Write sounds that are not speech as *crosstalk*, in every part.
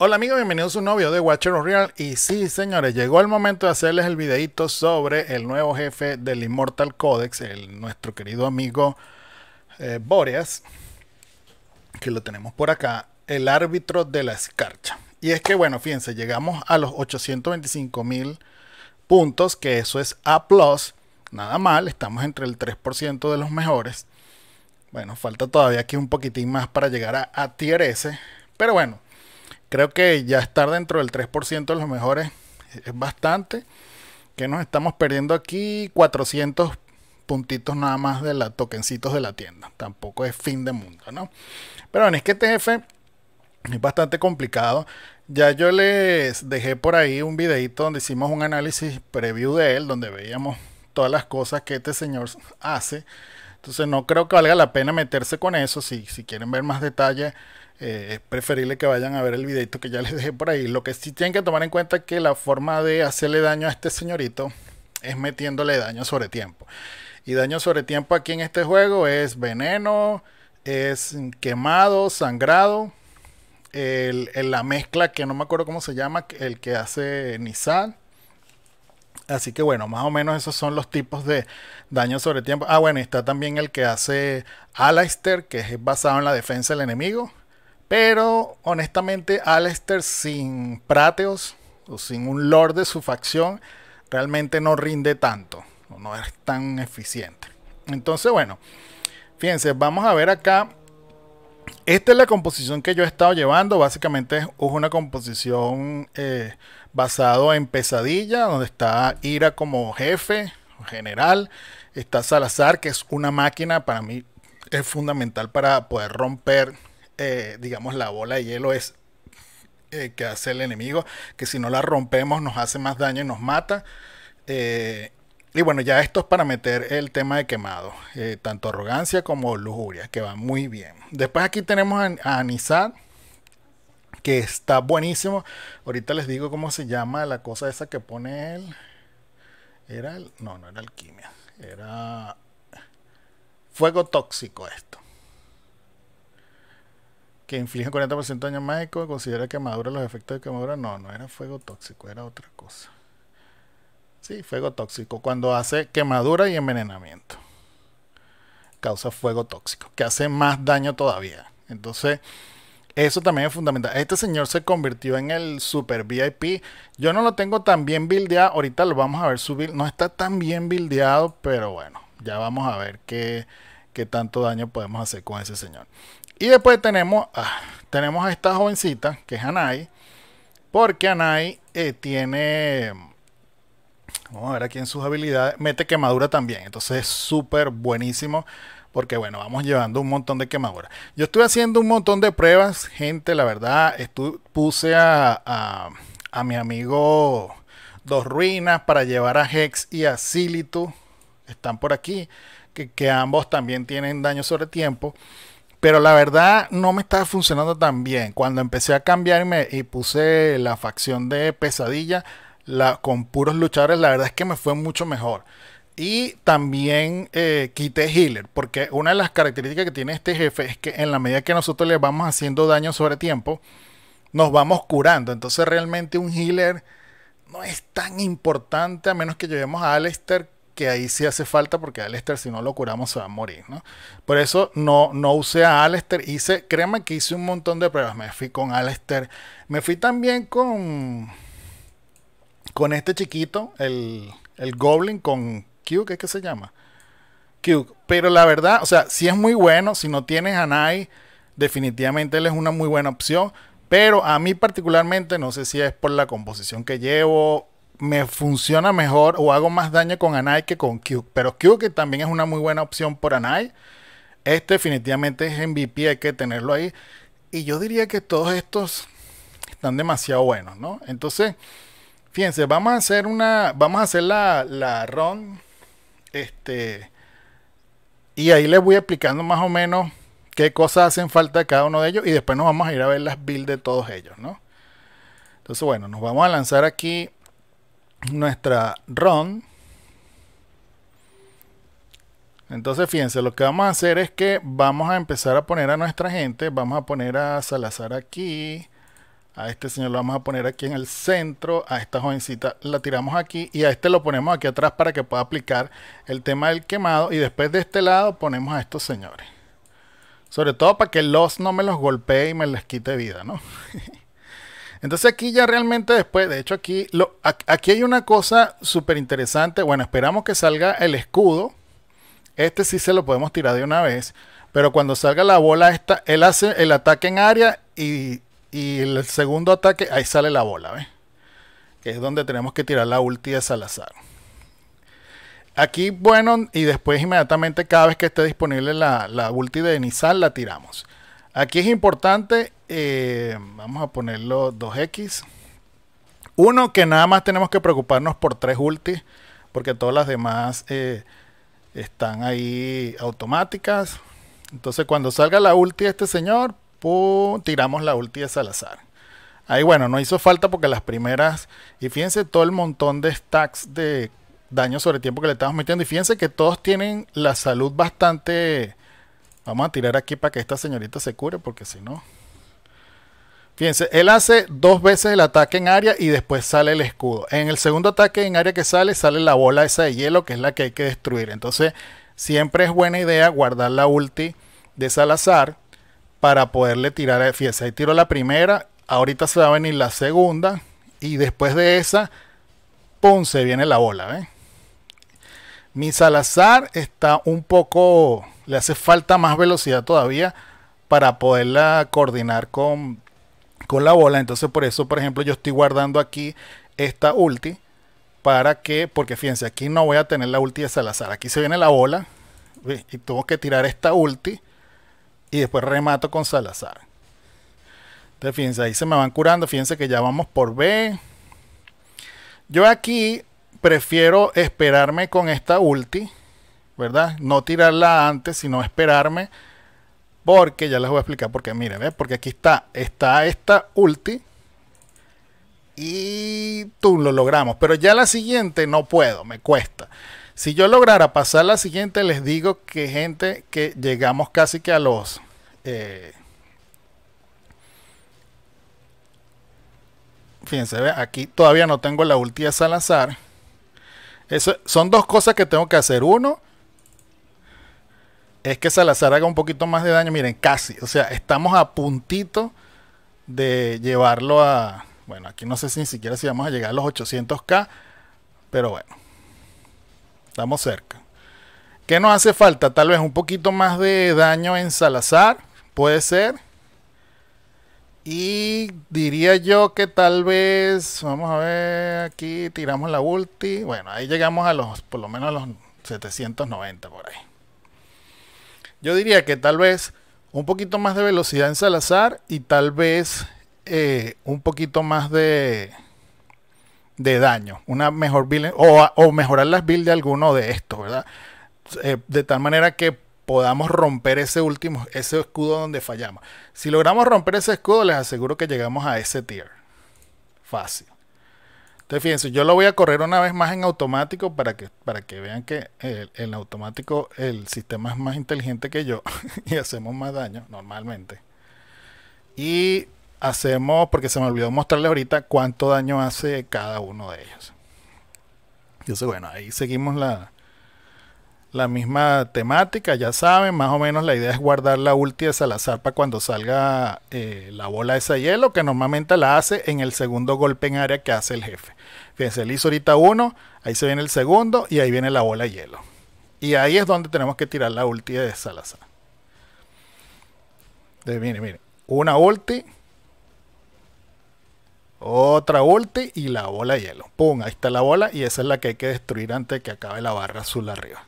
Hola amigos, bienvenidos a su novio de Watcher Real Y sí, señores, llegó el momento de hacerles el videito sobre el nuevo jefe del Immortal Codex, el, nuestro querido amigo eh, Boreas, que lo tenemos por acá, el árbitro de la escarcha. Y es que, bueno, fíjense, llegamos a los 825 mil puntos, que eso es A, nada mal, estamos entre el 3% de los mejores. Bueno, falta todavía aquí un poquitín más para llegar a, a tier S, pero bueno. Creo que ya estar dentro del 3% de los mejores es bastante. Que nos estamos perdiendo aquí 400 puntitos nada más de la tokencitos de la tienda. Tampoco es fin de mundo, ¿no? Pero bueno, es que TF es bastante complicado. Ya yo les dejé por ahí un videito donde hicimos un análisis preview de él, donde veíamos todas las cosas que este señor hace entonces no creo que valga la pena meterse con eso. Si, si quieren ver más detalle, eh, es preferible que vayan a ver el videito que ya les dejé por ahí. Lo que sí tienen que tomar en cuenta es que la forma de hacerle daño a este señorito es metiéndole daño sobre tiempo. Y daño sobre tiempo aquí en este juego es veneno, es quemado, sangrado. la mezcla que no me acuerdo cómo se llama, el que hace Nissan Así que bueno, más o menos esos son los tipos de daño sobre tiempo. Ah, bueno, está también el que hace Alistair, que es basado en la defensa del enemigo. Pero honestamente, Alistair sin Prateos o sin un lord de su facción realmente no rinde tanto, no es tan eficiente. Entonces, bueno, fíjense, vamos a ver acá. Esta es la composición que yo he estado llevando. Básicamente es una composición eh, basado en Pesadilla, donde está Ira como jefe, general, está Salazar, que es una máquina, para mí es fundamental para poder romper, eh, digamos, la bola de hielo es eh, que hace el enemigo, que si no la rompemos nos hace más daño y nos mata. Eh, y bueno, ya esto es para meter el tema de quemado, tanto arrogancia como lujuria, que va muy bien. Después aquí tenemos a, a que está buenísimo. Ahorita les digo cómo se llama la cosa esa que pone él. Era el, no, no era alquimia, era fuego tóxico esto. Que inflige 40% de daño mágico, considera quemadura los efectos de quemadura. No, no era fuego tóxico, era otra cosa. Sí, fuego tóxico. Cuando hace quemadura y envenenamiento. Causa fuego tóxico. Que hace más daño todavía. Entonces, eso también es fundamental. Este señor se convirtió en el super VIP. Yo no lo tengo tan bien buildeado, Ahorita lo vamos a ver subir. No está tan bien buildeado, pero bueno, ya vamos a ver qué, qué tanto daño podemos hacer con ese señor. Y después tenemos, ah, tenemos a esta jovencita, que es Anai. Porque Anai eh, tiene... Vamos a ver aquí en sus habilidades. Mete quemadura también. Entonces es súper buenísimo porque bueno, vamos llevando un montón de quemaduras. Yo estuve haciendo un montón de pruebas, gente, la verdad, puse a, a, a, mi amigo Dos Ruinas para llevar a Hex y a Silitu. están por aquí, que, ambos también tienen daño sobre tiempo. Pero la verdad no me estaba funcionando tan bien. Cuando empecé a cambiarme y puse la facción de pesadilla la, con puros luchadores, la verdad es que me fue mucho mejor. Y también eh, quité healer, porque una de las características que tiene este jefe es que en la medida que nosotros le vamos haciendo daño sobre tiempo, nos vamos curando. Entonces realmente un healer no es tan importante a menos que llevemos a Alistair, que ahí sí hace falta, porque Alistair si no lo curamos se va a morir. ¿no? Por eso no, no usé a Alistair. Hice, créanme que hice un montón de pruebas. Me fui con Alistair. Me fui también con, con este chiquito, el, el Goblin, con ¿qué es que se llama. Q. Pero la verdad, o sea, si es muy bueno, si no tienes anay definitivamente él es una muy buena opción. Pero a mí particularmente, no sé si es por la composición que llevo, me funciona mejor o hago más daño con Anai que con Q. Pero Q, que también es una muy buena opción por Anai, este definitivamente es MVP, hay que tenerlo ahí. Y yo diría que todos estos están demasiado buenos, ¿no? Entonces, fíjense, vamos a hacer una, vamos a hacer la, la run este, y ahí les voy explicando más o menos qué cosas hacen falta cada uno de ellos y después nos vamos a ir a ver las builds de todos ellos, ¿no? Entonces, bueno, nos vamos a lanzar aquí nuestra run Entonces, fíjense, lo que vamos a hacer es que vamos a empezar a poner a nuestra gente. Vamos a poner a Salazar aquí. A este señor lo vamos a poner aquí en el centro. A esta jovencita la tiramos aquí y a este lo ponemos aquí atrás para que pueda aplicar el tema del quemado. Y después de este lado ponemos a estos señores. Sobre todo para que los no me los golpee y me les quite vida, ¿no? *laughs* Entonces aquí ya realmente después, de hecho aquí, lo, aquí hay una cosa súper interesante. Bueno, esperamos que salga el escudo. Este sí se lo podemos tirar de una vez. Pero cuando salga la bola esta, él hace el ataque en área y y el segundo ataque, ahí sale la bola, ¿ves? Que es donde tenemos que tirar la ulti de Salazar. Aquí, bueno, y después inmediatamente cada vez que esté disponible la, la ulti de Nizal, la tiramos. Aquí es importante, eh, vamos a ponerlo 2X. Uno, que nada más tenemos que preocuparnos por tres ultis, porque todas las demás eh, están ahí automáticas. Entonces cuando salga la ulti este señor, tiramos la ulti de Salazar. Ahí bueno, no hizo falta porque las primeras... Y fíjense todo el montón de stacks de daño sobre tiempo que le estamos metiendo. Y fíjense que todos tienen la salud bastante... Vamos a tirar aquí para que esta señorita se cure porque si no... Fíjense, él hace dos veces el ataque en área y después sale el escudo. En el segundo ataque en área que sale, sale la bola esa de hielo que es la que hay que destruir. Entonces, siempre es buena idea guardar la ulti de Salazar para poderle tirar. Eh, fíjense ahí tiró la primera, ahorita se va a venir la segunda y después de esa, ¡pum! se viene la bola. Mi Salazar está un poco, le hace falta más velocidad todavía para poderla coordinar con, con la bola. Entonces por eso, por ejemplo, yo estoy guardando aquí esta ulti para que, porque fíjense, aquí no voy a tener la ulti de Salazar. Aquí se viene la bola y tuvo que tirar esta ulti y después remato con Salazar. Entonces, fíjense, ahí se me van curando. Fíjense que ya vamos por B. Yo aquí prefiero esperarme con esta ulti, ¿verdad? No tirarla antes, sino esperarme. Porque ya les voy a explicar porque miren, ¿ves? Porque aquí está, está esta ulti. Y tú lo logramos. Pero ya la siguiente no puedo, me cuesta. Si yo lograra pasar la siguiente, les digo que gente que llegamos casi que a los... Eh, fíjense, aquí todavía no tengo la ulti Salazar. son dos cosas que tengo que hacer. Uno, es que Salazar haga un poquito más de daño. Miren, casi. O sea, estamos a puntito de llevarlo a... Bueno, aquí no sé si ni siquiera si vamos a llegar a los 800k. Pero bueno. Estamos cerca. ¿Qué nos hace falta? Tal vez un poquito más de daño en Salazar. Puede ser. Y diría yo que tal vez, vamos a ver, aquí tiramos la ulti. Bueno, ahí llegamos a los, por lo menos a los 790 por ahí. Yo diría que tal vez un poquito más de velocidad en Salazar y tal vez eh, un poquito más de, de daño, una mejor build, o, mejorar las builds de alguno de estos, ¿verdad? Eh, de tal manera que podamos romper ese último, ese escudo donde fallamos. Si logramos romper ese escudo, les aseguro que llegamos a ese tier. Fácil. Entonces, fíjense, yo lo voy a correr una vez más en automático para que, para que vean que En automático, el sistema es más inteligente que yo *laughs* y hacemos más daño normalmente. Y hacemos, porque se me olvidó mostrarles ahorita cuánto daño hace cada uno de ellos. Entonces, bueno, ahí seguimos la, la misma temática, ya saben, más o menos la idea es guardar la ulti de Salazar para cuando salga eh, la bola de ese hielo, que normalmente la hace en el segundo golpe en área que hace el jefe. Fíjense, él hizo ahorita uno, ahí se viene el segundo y ahí viene la bola de hielo. Y ahí es donde tenemos que tirar la ulti de Salazar. Miren, miren, una ulti, otra ulti y la bola hielo. Pum, ahí está la bola y esa es la que hay que destruir antes de que acabe la barra azul arriba.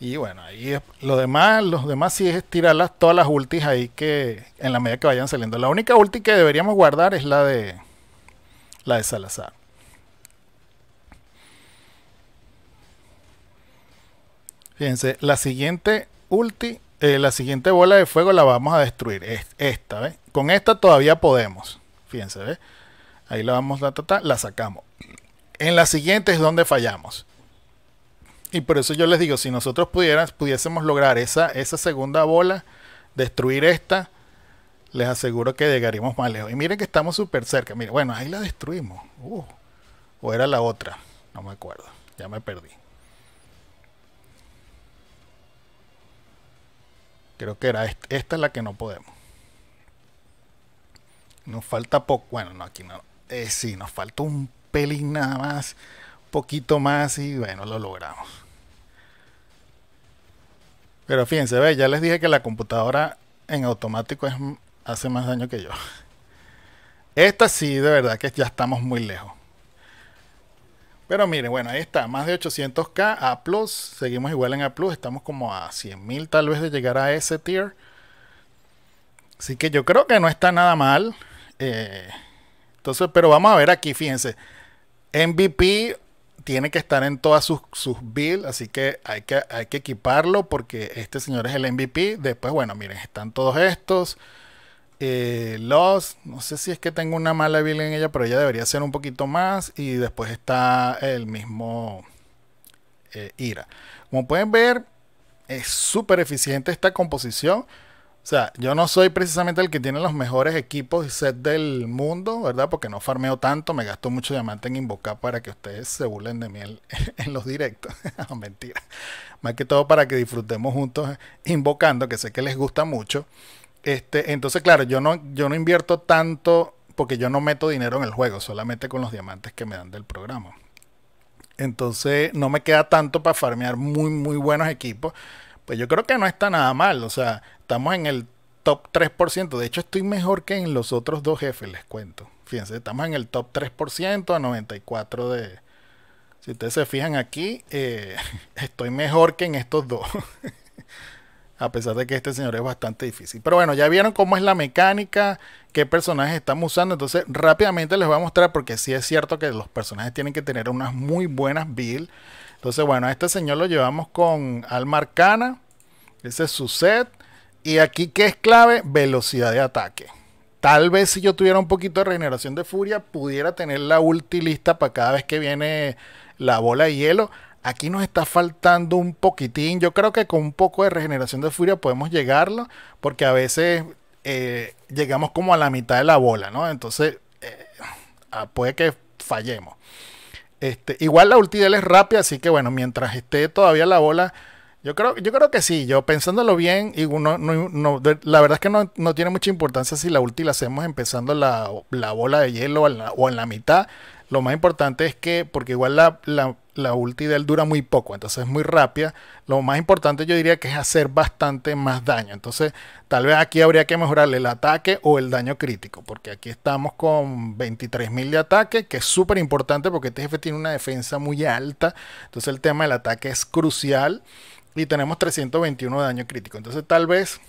Y bueno, ahí es, lo demás, los demás sí es tirarlas todas las ultis ahí que en la medida que vayan saliendo. La única ulti que deberíamos guardar es la de la de Salazar. Fíjense, la siguiente ulti, eh, la siguiente bola de fuego la vamos a destruir. Es esta, ¿ves? Con esta todavía podemos. Fíjense, ¿ve? Ahí la vamos, la, tratar, la sacamos. En la siguiente es donde fallamos. Y por eso yo les digo, si nosotros pudieras, pudiésemos lograr esa, esa segunda bola, destruir esta, les aseguro que llegaríamos más lejos. Y miren que estamos súper cerca. Miren, bueno, ahí la destruimos. Uh, o era la otra, no me acuerdo. Ya me perdí. Creo que era esta, esta es la que no podemos. Nos falta poco. Bueno, no, aquí no. Eh, sí, nos falta un pelín nada más. poquito más y bueno, lo logramos. Pero fíjense, ve, ya les dije que la computadora en automático hace más daño que yo. Esta sí, de verdad que ya estamos muy lejos. Pero miren, bueno, ahí está, más de 800k A+, seguimos igual en A+, plus, estamos como a 100.000 tal vez de llegar a ese tier. Así que yo creo que no está nada mal. Eh, entonces, pero vamos a ver aquí, fíjense. MVP tiene que estar en todas sus, sus builds, así que hay, que hay que equiparlo porque este señor es el MVP. Después, bueno, miren, están todos estos. Eh, los, no sé si es que tengo una mala build en ella, pero ella debería ser un poquito más. Y después está el mismo eh, Ira. Como pueden ver, es súper eficiente esta composición. O sea, yo no soy precisamente el que tiene los mejores equipos y sets del mundo, ¿verdad? Porque no farmeo tanto, me gasto mucho diamante en invocar para que ustedes se burlen de mí en, *laughs* los directos. *laughs* mentira. Más que todo para que disfrutemos juntos invocando, que sé que les gusta mucho. Este, entonces, claro, yo no, yo no invierto tanto porque yo no meto dinero en el juego, solamente con los diamantes que me dan del programa. Entonces, no me queda tanto para farmear muy, muy buenos equipos pues yo creo que no está nada mal, o sea, estamos en el top 3%. De hecho, estoy mejor que en los otros dos jefes, les cuento. Fíjense, estamos en el top 3% a 94 de... Si ustedes se fijan aquí, eh, *laughs* estoy mejor que en estos dos. *laughs* a pesar de que este señor es bastante difícil. Pero bueno, ya vieron cómo es la mecánica, qué personajes estamos usando. Entonces rápidamente les voy a mostrar porque sí es cierto que los personajes tienen que tener unas muy buenas builds. Entonces, bueno, a este señor lo llevamos con alma Ese es su set. Y aquí, ¿qué es clave? Velocidad de ataque. Tal vez si yo tuviera un poquito de regeneración de furia, pudiera tener la ulti lista para cada vez que viene la bola de hielo. Aquí nos está faltando un poquitín. Yo creo que con un poco de regeneración de furia podemos llegarlo, porque a veces eh, llegamos como a la mitad de la bola, ¿no? Entonces, eh, ah, puede que fallemos. Este, igual la ulti de él es rápida, así que bueno, mientras esté todavía la bola, yo creo, yo creo que sí, yo pensándolo bien, y uno, no, la verdad es que no, no, tiene mucha importancia si la ulti la hacemos empezando la, la bola de hielo o en la mitad, lo más importante es que, porque igual la, la, ulti dura muy poco, entonces es muy rápida. Lo más importante yo diría que es hacer bastante más daño. Entonces, tal vez aquí habría que mejorarle el ataque o el daño crítico, porque aquí estamos con 23.000 de ataque, que es súper importante porque este jefe tiene una defensa muy alta. Entonces, el tema del ataque es crucial y tenemos 321 de daño crítico. Entonces, tal vez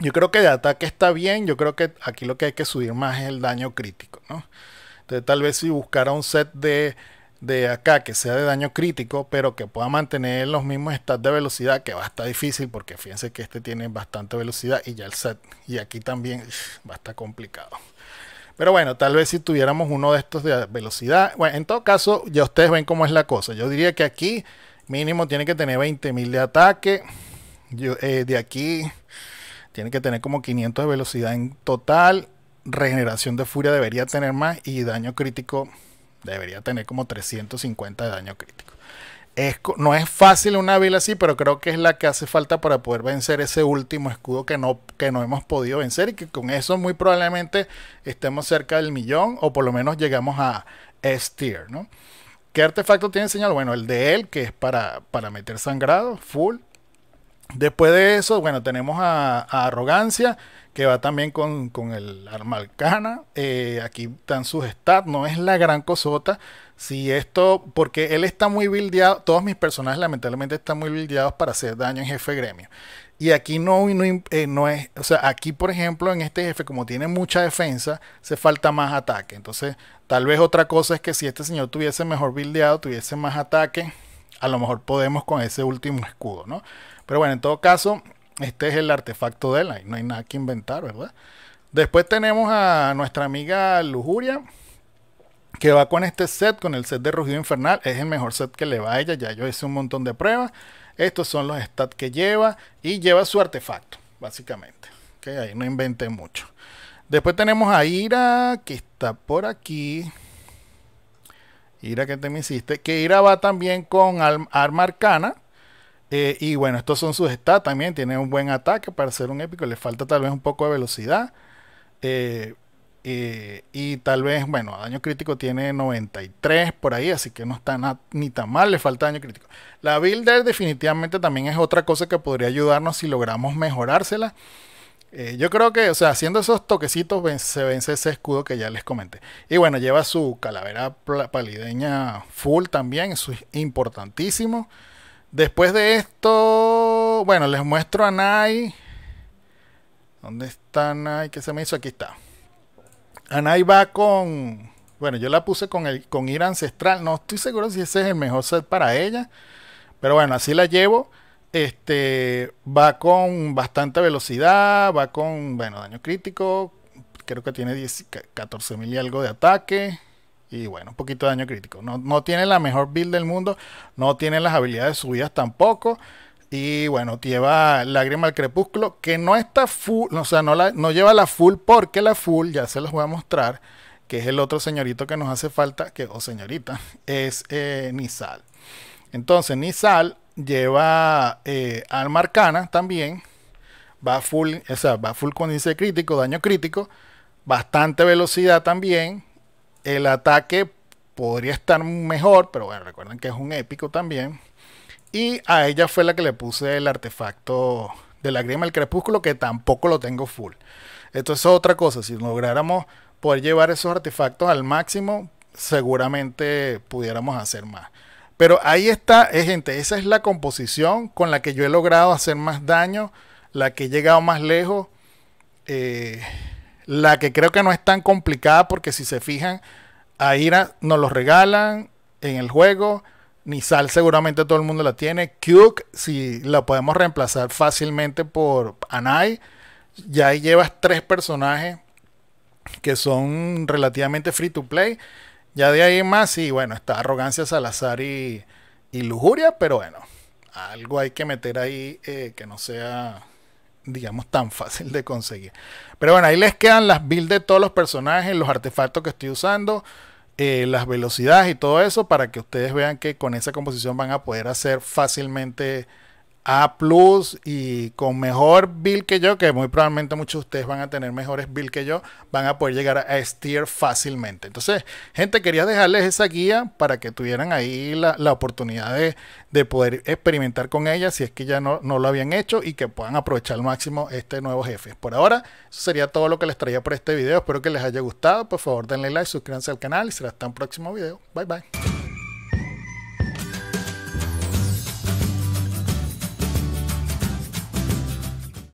yo creo que de ataque está bien, yo creo que aquí lo que hay que subir más es el daño crítico, ¿no? Entonces este, tal vez si buscara un set de, acá que sea de daño crítico, pero que pueda mantener los mismos stats de velocidad, que va a estar difícil porque fíjense que este tiene bastante velocidad y ya el set, y aquí también va a estar complicado. Pero bueno, tal vez si tuviéramos uno de estos de velocidad, bueno, en todo caso ya ustedes ven cómo es la cosa. Yo diría que aquí mínimo tiene que tener 20.000 de ataque, eh, de aquí tiene que tener como 500 de velocidad en total regeneración de furia debería tener más y daño crítico debería tener como 350 de daño crítico. no es fácil una vela así, pero creo que es la que hace falta para poder vencer ese último escudo que no, que no hemos podido vencer y que con eso muy probablemente estemos cerca del millón o por lo menos llegamos a s ¿no? ¿Qué artefacto tiene señal? Bueno, el de él, que es para, para meter sangrado, full. Después de eso, bueno, tenemos a, Arrogancia, que va también con, el Armalcana. Eh, aquí están sus stats, no es la gran cosota. Si esto, porque él está muy buildeado, todos mis personajes lamentablemente están muy buildeados para hacer daño en jefe gremio. Y aquí no, eh, no, es, o sea, aquí por ejemplo en este jefe como tiene mucha defensa, se falta más ataque. Entonces, tal vez otra cosa es que si este señor tuviese mejor buildeado, tuviese más ataque, a lo mejor podemos con ese último escudo, ¿no? Pero bueno, en todo caso, este es el artefacto de él, no hay nada que inventar, ¿verdad? Después tenemos a nuestra amiga Lujuria, que va con este set, con el set de Rugido Infernal, es el mejor set que le va a ella, ya yo hice un montón de pruebas, estos son los stats que lleva y lleva su artefacto, básicamente, que ahí no inventé mucho. Después tenemos a Ira, que está por aquí, Ira que te me hiciste. Que Ira va también con arma arcana. Eh, y bueno, estos son sus stats también. Tiene un buen ataque para ser un épico. Le falta tal vez un poco de velocidad. Eh, eh, y tal vez, bueno, daño crítico tiene 93 por ahí. Así que no está ni tan mal. Le falta daño crítico. La Builder definitivamente también es otra cosa que podría ayudarnos si logramos mejorársela. Eh, yo creo que, o sea, haciendo esos toquecitos se vence ese escudo que ya les comenté. Y bueno, lleva su calavera palideña full también, eso es importantísimo. Después de esto, bueno, les muestro a Nai. ¿Dónde está Nai? ¿Qué se me hizo? Aquí está. Nai va con. Bueno, yo la puse con el con ir ancestral. No estoy seguro si ese es el mejor set para ella. Pero bueno, así la llevo. Este va con bastante velocidad, va con bueno, daño crítico, creo que tiene 10, 14 mil y algo de ataque y bueno, un poquito de daño crítico. No, tiene la mejor build del mundo, no tiene las habilidades subidas tampoco. Y bueno, lleva Lágrima al Crepúsculo, que no está full, o sea, no, la, no lleva la full porque la full, ya se los voy a mostrar, que es el otro señorito que nos hace falta, que, o señorita, *laughs* es eh, Nizal. Entonces, Nizal lleva al eh, alma también. Va full, o va full con índice crítico, daño crítico. Bastante velocidad también. El ataque podría estar mejor, pero bueno, recuerden que es un épico también. Y a ella fue la que le puse el artefacto de la el crepúsculo, que tampoco lo tengo full. Esto es otra cosa. Si lográramos poder llevar esos artefactos al máximo, seguramente pudiéramos hacer más. Pero ahí está, eh, gente, esa es la composición con la que yo he logrado hacer más daño, la que he llegado más lejos, eh, la que creo que no es tan complicada porque si se fijan, a Ira nos lo regalan en el juego, sal seguramente todo el mundo la tiene, Kyuk si la podemos reemplazar fácilmente por Anai, ya ahí llevas tres personajes que son relativamente free to play ya de ahí más, y bueno, está arrogancia, Salazar y, lujuria, pero bueno, algo hay que meter ahí eh, que no sea, digamos, tan fácil de conseguir. Pero bueno, ahí les quedan las builds de todos los personajes, los artefactos que estoy usando, eh, las velocidades y todo eso para que ustedes vean que con esa composición van a poder hacer fácilmente a Plus y con mejor bill que yo, que muy probablemente muchos de ustedes van a tener mejores bill que yo, van a poder llegar a steer fácilmente. Entonces, gente, quería dejarles esa guía para que tuvieran ahí la, oportunidad de, poder experimentar con ella si es que ya no, no lo habían hecho y que puedan aprovechar al máximo este nuevo jefe. Por ahora, eso sería todo lo que les traía por este video. Espero que les haya gustado. Por favor, denle like, suscríbanse al canal y será hasta un próximo video. Bye bye.